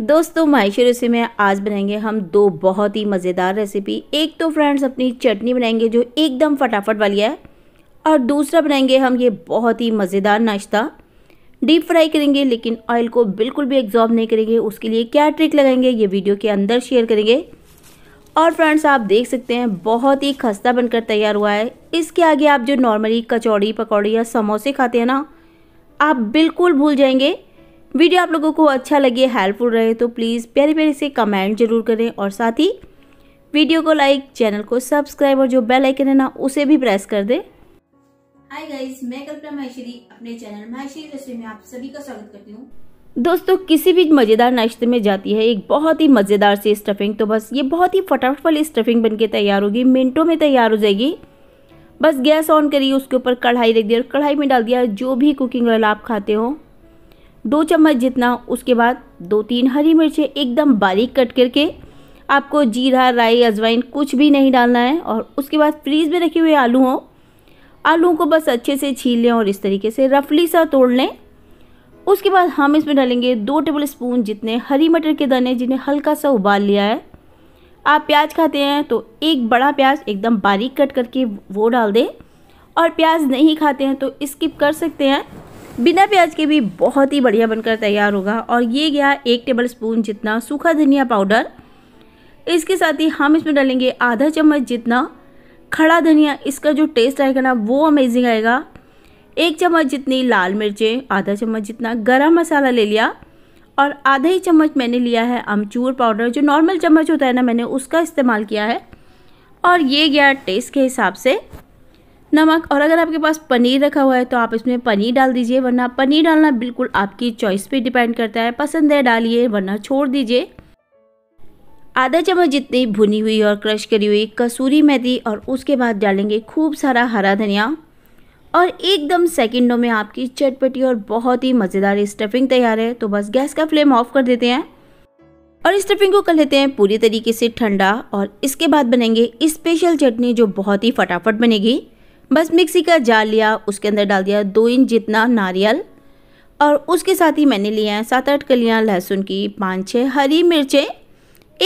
दोस्तों मायशी रेसिपी में आज बनाएंगे हम दो बहुत ही मज़ेदार रेसिपी एक तो फ्रेंड्स अपनी चटनी बनाएंगे जो एकदम फटाफट वाली है और दूसरा बनाएंगे हम ये बहुत ही मज़ेदार नाश्ता डीप फ्राई करेंगे लेकिन ऑयल को बिल्कुल भी एग्जॉर्ब नहीं करेंगे उसके लिए क्या ट्रिक लगाएंगे ये वीडियो के अंदर शेयर करेंगे और फ्रेंड्स आप देख सकते हैं बहुत ही खस्ता बनकर तैयार हुआ है इसके आगे आप जो नॉर्मली कचौड़ी पकौड़ी या समोसे खाते हैं ना आप बिल्कुल भूल जाएंगे वीडियो आप लोगों को अच्छा लगे हेल्पफुल रहे तो प्लीज़ प्यारे प्यारे से कमेंट जरूर करें और साथ ही वीडियो को लाइक चैनल को सब्सक्राइब और जो बेल आइकन है ना उसे भी प्रेस कर दें हाय गाइस मैं कल्पना महेश्वरी अपने चैनल महेश्वरी रसोई में आप सभी का स्वागत करती हूँ दोस्तों किसी भी मज़ेदार नाश्ते में जाती है एक बहुत ही मज़ेदार सी स्टफिंग तो बस ये बहुत ही फटाफट वाली स्टफिंग बनके तैयार होगी मिनटों में तैयार हो जाएगी बस गैस ऑन करिए उसके ऊपर कढ़ाई रख दिया और कढ़ाई में डाल दिया जो भी कुकिंग ऑयल आप खाते हो दो चम्मच जितना उसके बाद दो तीन हरी मिर्चें एकदम बारीक कट करके आपको जीरा राई अजवाइन कुछ भी नहीं डालना है और उसके बाद फ्रीज में रखे हुए आलू हों आलू को बस अच्छे से छील लें और इस तरीके से रफली सा तोड़ लें उसके बाद हम इसमें डालेंगे दो टेबल स्पून जितने हरी मटर के दाने जिन्हें हल्का सा उबाल लिया है आप प्याज खाते हैं तो एक बड़ा प्याज एकदम बारीक कट करके वो डाल दें और प्याज नहीं खाते हैं तो स्किप कर सकते हैं बिना प्याज के भी बहुत ही बढ़िया बनकर तैयार होगा और ये गया एक टेबल स्पून जितना सूखा धनिया पाउडर इसके साथ ही हम इसमें डालेंगे आधा चम्मच जितना खड़ा धनिया इसका जो टेस्ट आएगा ना वो अमेजिंग आएगा एक चम्मच जितनी लाल मिर्चें आधा चम्मच जितना गरम मसाला ले लिया और आधा ही चम्मच मैंने लिया है अमचूर पाउडर जो नॉर्मल चम्मच होता है ना मैंने उसका इस्तेमाल किया है और ये गया टेस्ट के हिसाब से नमक और अगर आपके पास पनीर रखा हुआ है तो आप इसमें पनीर डाल दीजिए वरना पनीर डालना बिल्कुल आपकी चॉइस पे डिपेंड करता है पसंद है डालिए वरना छोड़ दीजिए आधा चम्मच जितनी भुनी हुई और क्रश करी हुई कसूरी मेथी और उसके बाद डालेंगे खूब सारा हरा धनिया और एकदम सेकंडों में आपकी चटपटी और बहुत ही मज़ेदार स्टफिंग तैयार है तो बस गैस का फ्लेम ऑफ कर देते हैं और स्टफिंग को कर लेते हैं पूरी तरीके से ठंडा और इसके बाद बनेंगे स्पेशल चटनी जो बहुत ही फटाफट बनेगी बस मिक्सी का जाल लिया उसके अंदर डाल दिया दो इंच जितना नारियल और उसके साथ ही मैंने लिया है सात आठ कलियाँ लहसुन की पाँच छः हरी मिर्चें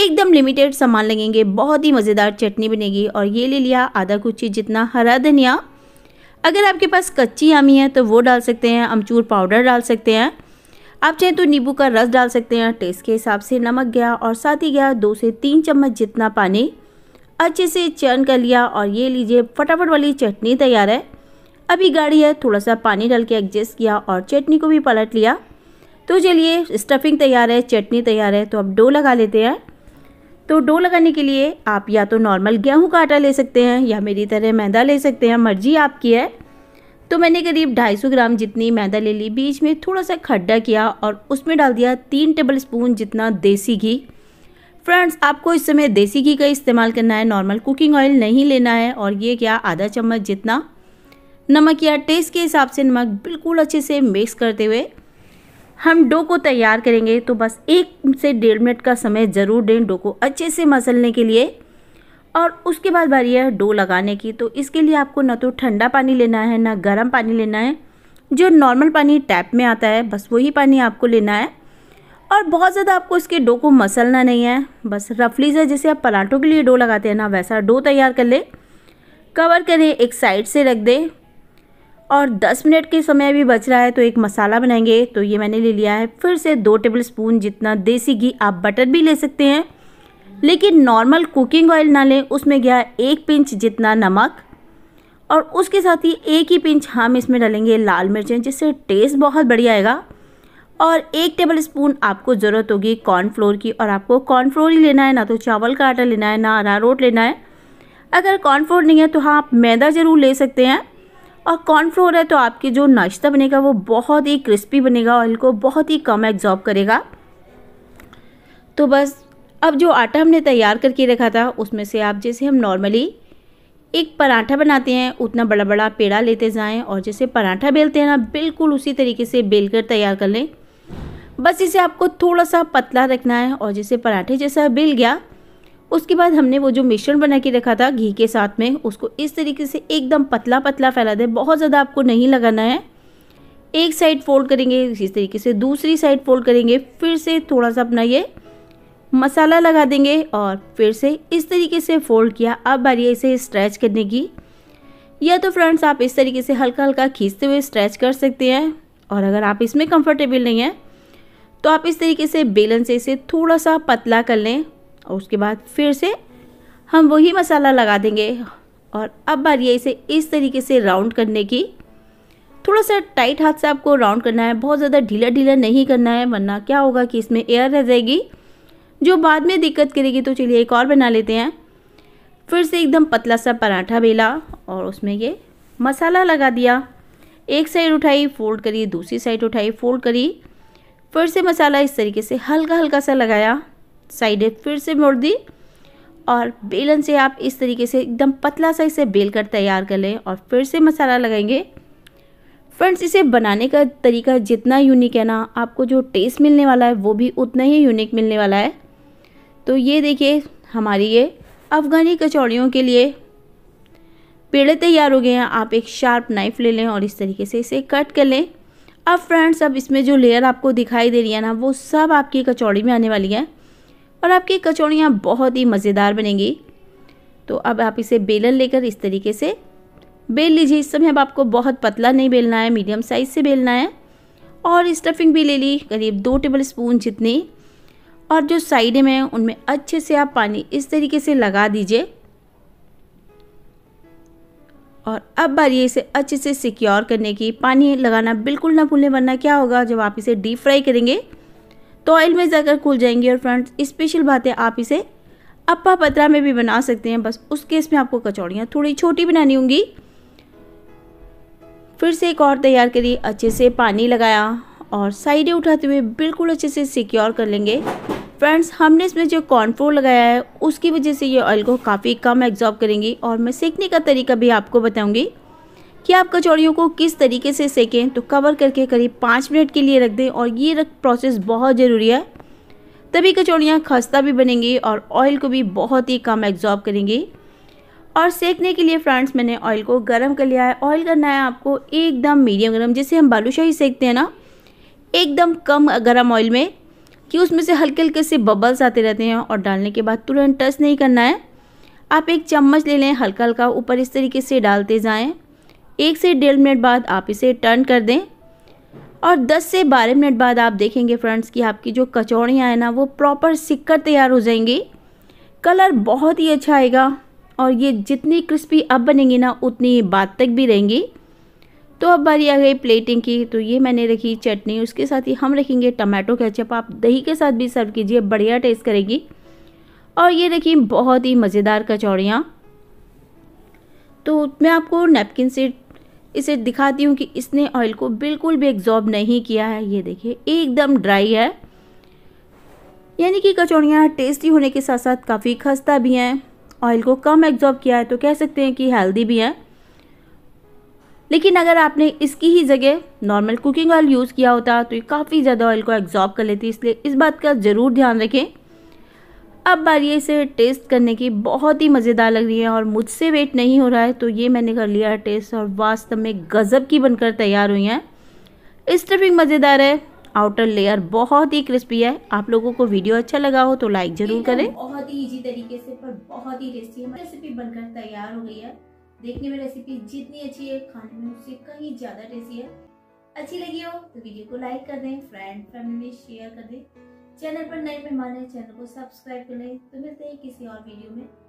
एकदम लिमिटेड सामान लगेंगे बहुत ही मज़ेदार चटनी बनेगी और ये ले लिया आधा कुची जितना हरा धनिया अगर आपके पास कच्ची आमी है तो वो डाल सकते हैं अमचूर पाउडर डाल सकते हैं आप चाहें तो नींबू का रस डाल सकते हैं टेस्ट के हिसाब से नमक गया और साथ ही गया दो से तीन चम्मच जितना पानी अच्छे से चर्न कर लिया और ये लीजिए फटाफट वाली चटनी तैयार है अभी गाड़ी है थोड़ा सा पानी डाल के एडजस्ट किया और चटनी को भी पलट लिया तो चलिए स्टफिंग तैयार है चटनी तैयार है तो अब डो लगा लेते हैं तो डो लगाने के लिए आप या तो नॉर्मल गेहूं का आटा ले सकते हैं या मेरी तरह मैदा ले सकते हैं मर्जी आपकी है तो मैंने करीब 250 ग्राम जितनी मैदा ले ली बीच में थोड़ा सा खड्डा किया और उसमें डाल दिया तीन टेबल स्पून जितना देसी घी फ्रेंड्स आपको इस समय देसी घी का इस्तेमाल करना है नॉर्मल कुकिंग ऑयल नहीं लेना है और ये क्या आधा चम्मच जितना नमक या टेस्ट के हिसाब से नमक बिल्कुल अच्छे से मिक्स करते हुए हम डो को तैयार करेंगे तो बस एक से डेढ़ मिनट का समय ज़रूर दें डो को अच्छे से मसलने के लिए और उसके बाद बारी है डो लगाने की तो इसके लिए आपको ना तो ठंडा पानी लेना है ना गर्म पानी लेना है जो नॉर्मल पानी टैप में आता है बस वही पानी आपको लेना है और बहुत ज़्यादा आपको इसके डो को मसलना नहीं है बस रफली से जैसे आप पराठों के लिए डो लगाते हैं ना वैसा डो तैयार कर ले कवर करें एक साइड से रख दें और 10 मिनट के समय भी बच रहा है तो एक मसाला बनाएंगे तो ये मैंने ले लिया है फिर से दो टेबल स्पून जितना देसी घी आप बटर भी ले सकते हैं लेकिन नॉर्मल कुकिंग ऑयल ना लें उसमें गया एक पिंच जितना नमक और उसके साथ ही एक ही पिंच हम इसमें डालेंगे लाल मिर्चें जिससे टेस्ट बहुत बढ़िया आएगा और एक टेबल स्पून आपको ज़रूरत होगी कॉर्नफ्लोर की और आपको कॉर्नफ्लोर ही लेना है ना तो चावल का आटा लेना है ना रोट लेना है अगर कॉर्नफ्लोर नहीं है तो हाँ आप मैदा ज़रूर ले सकते हैं और कॉर्नफ्लोर है तो आपके जो नाश्ता बनेगा वो बहुत ही क्रिस्पी बनेगा ऑयल को बहुत ही कम एग्जॉर्ब करेगा तो बस अब जो आटा हमने तैयार करके रखा था उसमें से आप जैसे हम नॉर्मली एक पराठा बनाते हैं उतना बड़ा बड़ा पेड़ा लेते जाएं और जैसे पराठा बेलते हैं ना बिल्कुल उसी तरीके से बेलकर तैयार कर लें बस इसे आपको थोड़ा सा पतला रखना है और जैसे पराठे जैसा बिल गया उसके बाद हमने वो जो मिश्रण बना के रखा था घी के साथ में उसको इस तरीके से एकदम पतला पतला फैला दें बहुत ज़्यादा आपको नहीं लगाना है एक साइड फोल्ड करेंगे इस तरीके से दूसरी साइड फोल्ड करेंगे फिर से थोड़ा सा अपना ये मसाला लगा देंगे और फिर से इस तरीके से फोल्ड किया अब बारी है इसे स्ट्रेच करने की या तो फ्रेंड्स आप इस तरीके से हल्का हल्का खींचते हुए स्ट्रेच कर सकते हैं और अगर आप इसमें कंफर्टेबल नहीं हैं तो आप इस तरीके से बेलन से इसे थोड़ा सा पतला कर लें और उसके बाद फिर से हम वही मसाला लगा देंगे और अब बार ये इसे इस तरीके से राउंड करने की थोड़ा सा टाइट हाथ से आपको राउंड करना है बहुत ज़्यादा ढीला ढीला नहीं करना है वरना क्या होगा कि इसमें एयर रह जाएगी जो बाद में दिक्कत करेगी तो चलिए एक और बना लेते हैं फिर से एकदम पतला सा पराठा बेला और उसमें ये मसाला लगा दिया एक साइड उठाई फोल्ड करी दूसरी साइड उठाई फोल्ड करी फिर से मसाला इस तरीके से हल्का हल्का सा लगाया साइडें फिर से मोड़ दी और बेलन से आप इस तरीके से एकदम पतला सा इसे बेल कर तैयार कर लें और फिर से मसाला लगाएंगे फ्रेंड्स इसे बनाने का तरीका जितना यूनिक है ना आपको जो टेस्ट मिलने वाला है वो भी उतना ही यूनिक मिलने वाला है तो ये देखिए हमारी ये अफ़गानी कचौड़ियों के लिए पेड़े तैयार हो गए हैं आप एक शार्प नाइफ ले लें और इस तरीके से इसे कट कर लें अब फ्रेंड्स अब इसमें जो लेयर आपको दिखाई दे रही है ना वो सब आपकी कचौड़ी में आने वाली है और आपकी कचौड़ियाँ बहुत ही मज़ेदार बनेंगी तो अब आप इसे बेलन लेकर इस तरीके से बेल लीजिए इस समय अब आपको बहुत पतला नहीं बेलना है मीडियम साइज़ से बेलना है और स्टफिंग भी ले ली करीब दो टेबल स्पून जितनी और जो साइडें में उनमें अच्छे से आप पानी इस तरीके से लगा दीजिए और अब बारी इसे अच्छे से सिक्योर करने की पानी लगाना बिल्कुल ना भूलें वरना क्या होगा जब आप इसे डीप फ्राई करेंगे तो ऑयल में जाकर खुल जाएंगे और फ्रेंड्स स्पेशल बात है आप इसे अप्पा पतरा में भी बना सकते हैं बस उस केस में आपको कचौड़ियाँ थोड़ी छोटी बनानी होंगी फिर से एक और तैयार करिए अच्छे से पानी लगाया और साइडें उठाते हुए बिल्कुल अच्छे से सिक्योर कर लेंगे फ्रेंड्स हमने इसमें जो कॉर्नफ्लोर लगाया है उसकी वजह से ये ऑयल को काफ़ी कम एग्जॉर्ब करेंगी और मैं सेकने का तरीका भी आपको बताऊँगी कि आप कचौड़ियों को किस तरीके से सेकें तो कवर करके करीब पाँच मिनट के लिए रख दें और ये रख प्रोसेस बहुत ज़रूरी है तभी कचौड़ियाँ खस्ता भी बनेंगी और ऑयल को भी बहुत ही कम एग्जॉर्ब करेंगी और सेकने के लिए फ्रेंड्स मैंने ऑयल को गर्म कर लिया है ऑयल करना है आपको एकदम मीडियम गर्म जैसे हम बालूशाही सेकते हैं ना एकदम कम गर्म ऑयल में कि उसमें से हल्के हल्के से बबल्स आते रहते हैं और डालने के बाद तुरंत टच नहीं करना है आप एक चम्मच ले लें हल्का हल्का ऊपर इस तरीके से डालते जाएं एक से डेढ़ मिनट बाद आप इसे टर्न कर दें और 10 से 12 मिनट बाद आप देखेंगे फ्रेंड्स कि आपकी जो कचौड़ियाँ हैं ना वो प्रॉपर सिक्कर तैयार हो जाएंगी कलर बहुत ही अच्छा आएगा और ये जितनी क्रिस्पी अब बनेंगी ना उतनी बाद तक भी रहेंगी तो अब बारी आ गई प्लेटिंग की तो ये मैंने रखी चटनी उसके साथ ही हम रखेंगे टमाटो केचप आप दही के साथ भी सर्व कीजिए बढ़िया टेस्ट करेगी और ये रखी बहुत ही मज़ेदार कचौड़ियाँ तो मैं आपको नेपकिन से इसे दिखाती हूँ कि इसने ऑयल को बिल्कुल भी एग्जॉर्ब नहीं किया है ये देखिए एकदम ड्राई है यानी कि कचौड़ियाँ टेस्टी होने के साथ साथ काफ़ी खस्ता भी हैं ऑयल को कम एग्जॉर्ब किया है तो कह सकते हैं कि हेल्दी भी हैं लेकिन अगर आपने इसकी ही जगह नॉर्मल कुकिंग ऑयल यूज़ किया होता तो ये काफ़ी ज़्यादा ऑयल को एग्जॉर्ब कर लेती इसलिए इस बात का ज़रूर ध्यान रखें अब बारी इसे टेस्ट करने की बहुत ही मज़ेदार लग रही है और मुझसे वेट नहीं हो रहा है तो ये मैंने कर लिया है टेस्ट और वास्तव में गज़ब की बनकर तैयार हुई हैं स्टफिंग मज़ेदार है आउटर लेयर बहुत ही क्रिस्पी है आप लोगों को वीडियो अच्छा लगा हो तो लाइक जरूर करें बहुत ही इजी तरीके से पर बहुत ही टेस्टी रेसिपी बनकर तैयार हो गई है देखने में रेसिपी जितनी अच्छी है खाने में उससे कहीं ज़्यादा टेस्टी है अच्छी लगी हो तो वीडियो को लाइक कर दें फ्रेंड फैमिली में शेयर कर दें चैनल पर नए मेहमान है चैनल को सब्सक्राइब कर लें तो मिलते हैं किसी और वीडियो में